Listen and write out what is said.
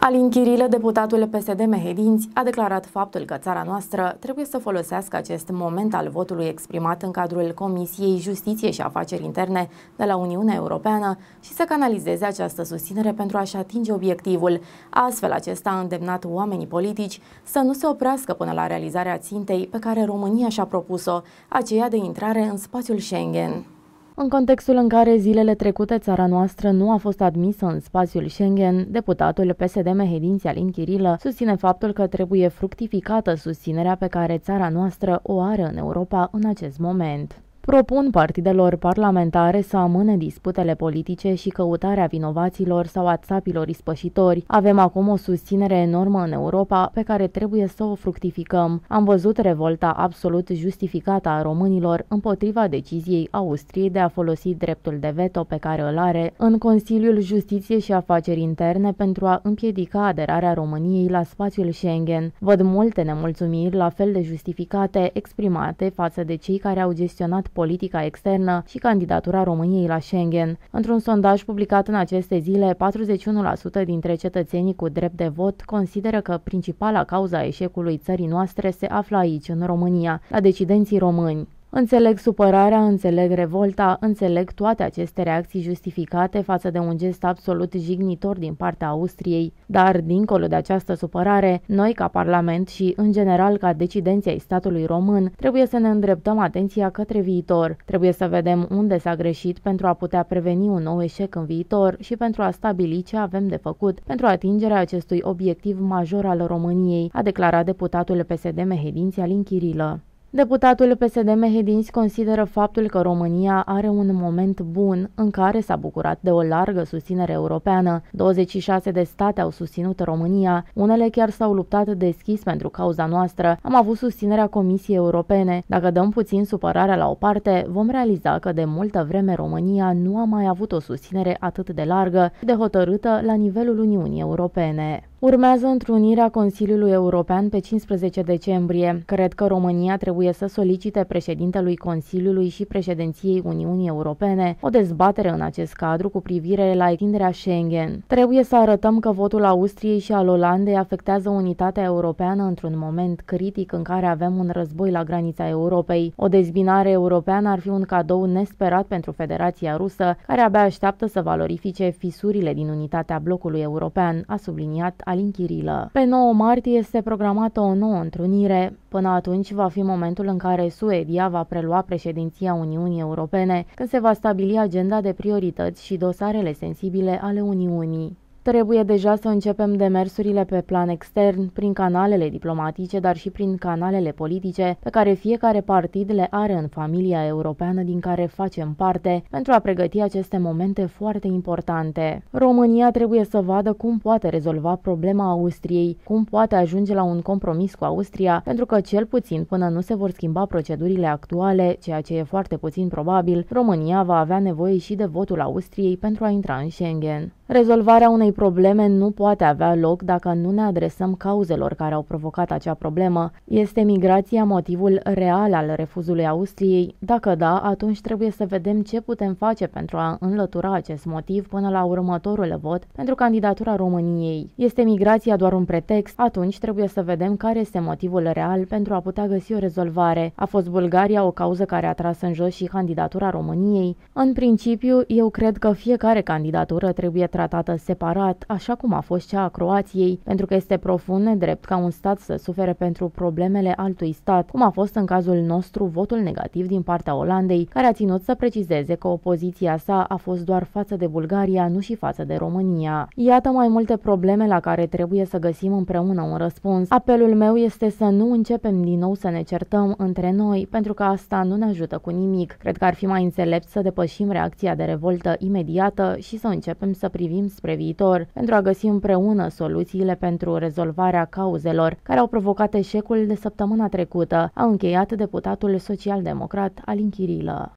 Alin Chirilă, deputatul PSD Mehedinți, a declarat faptul că țara noastră trebuie să folosească acest moment al votului exprimat în cadrul Comisiei Justiție și Afaceri Interne de la Uniunea Europeană și să canalizeze această susținere pentru a-și atinge obiectivul. Astfel, acesta a îndemnat oamenii politici să nu se oprească până la realizarea țintei pe care România și-a propus-o, aceea de intrare în spațiul Schengen. În contextul în care zilele trecute țara noastră nu a fost admisă în spațiul Schengen, deputatul PSD Mehedin Alin Chirilă susține faptul că trebuie fructificată susținerea pe care țara noastră o are în Europa în acest moment propun partidelor parlamentare să amâne disputele politice și căutarea vinovaților sau a țapilor ispășitori. Avem acum o susținere enormă în Europa pe care trebuie să o fructificăm. Am văzut revolta absolut justificată a românilor împotriva deciziei Austriei de a folosi dreptul de veto pe care îl are în Consiliul Justiție și Afaceri Interne pentru a împiedica aderarea României la spațiul Schengen. Văd multe nemulțumiri la fel de justificate exprimate față de cei care au gestionat politica externă și candidatura României la Schengen. Într-un sondaj publicat în aceste zile, 41% dintre cetățenii cu drept de vot consideră că principala cauza eșecului țării noastre se află aici, în România, la decidenții români. Înțeleg supărarea, înțeleg revolta, înțeleg toate aceste reacții justificate față de un gest absolut jignitor din partea Austriei, dar, dincolo de această supărare, noi ca Parlament și, în general, ca decidenții ai statului român, trebuie să ne îndreptăm atenția către viitor, trebuie să vedem unde s-a greșit pentru a putea preveni un nou eșec în viitor și pentru a stabili ce avem de făcut pentru atingerea acestui obiectiv major al României, a declarat deputatul PSD Mehedinți Alin Deputatul PSD Mehedinț consideră faptul că România are un moment bun în care s-a bucurat de o largă susținere europeană. 26 de state au susținut România, unele chiar s-au luptat deschis pentru cauza noastră. Am avut susținerea Comisiei Europene. Dacă dăm puțin supărarea la o parte, vom realiza că de multă vreme România nu a mai avut o susținere atât de largă, de hotărâtă la nivelul Uniunii Europene. Urmează întrunirea Consiliului European pe 15 decembrie. Cred că România trebuie să solicite președintelui Consiliului și președinției Uniunii Europene o dezbatere în acest cadru cu privire la extinderea Schengen. Trebuie să arătăm că votul Austriei și al Olandei afectează unitatea europeană într-un moment critic în care avem un război la granița Europei. O dezbinare europeană ar fi un cadou nesperat pentru Federația Rusă, care abia așteaptă să valorifice fisurile din unitatea blocului european, a subliniat Alin Chirilă. Pe 9 martie este programată o nouă întrunire. Până atunci va fi momentul în care Suedia va prelua președinția Uniunii Europene, când se va stabili agenda de priorități și dosarele sensibile ale Uniunii. Trebuie deja să începem demersurile pe plan extern, prin canalele diplomatice, dar și prin canalele politice pe care fiecare partid le are în familia europeană din care facem parte, pentru a pregăti aceste momente foarte importante. România trebuie să vadă cum poate rezolva problema Austriei, cum poate ajunge la un compromis cu Austria, pentru că cel puțin până nu se vor schimba procedurile actuale, ceea ce e foarte puțin probabil, România va avea nevoie și de votul Austriei pentru a intra în Schengen. Rezolvarea unei probleme nu poate avea loc dacă nu ne adresăm cauzelor care au provocat acea problemă. Este migrația motivul real al refuzului Austriei? Dacă da, atunci trebuie să vedem ce putem face pentru a înlătura acest motiv până la următorul vot pentru candidatura României. Este migrația doar un pretext? Atunci trebuie să vedem care este motivul real pentru a putea găsi o rezolvare. A fost Bulgaria o cauză care a tras în jos și candidatura României? În principiu, eu cred că fiecare candidatură trebuie tratată separat, așa cum a fost cea a Croației, pentru că este profund nedrept ca un stat să sufere pentru problemele altui stat, cum a fost în cazul nostru votul negativ din partea Olandei, care a ținut să precizeze că opoziția sa a fost doar față de Bulgaria, nu și față de România. Iată mai multe probleme la care trebuie să găsim împreună un răspuns. Apelul meu este să nu începem din nou să ne certăm între noi, pentru că asta nu ne ajută cu nimic. Cred că ar fi mai înțelept să depășim reacția de revoltă imediată și să începem să privim privim spre viitor, pentru a găsi împreună soluțiile pentru rezolvarea cauzelor care au provocat eșecul de săptămâna trecută, a încheiat deputatul social-democrat Alin Chirilă.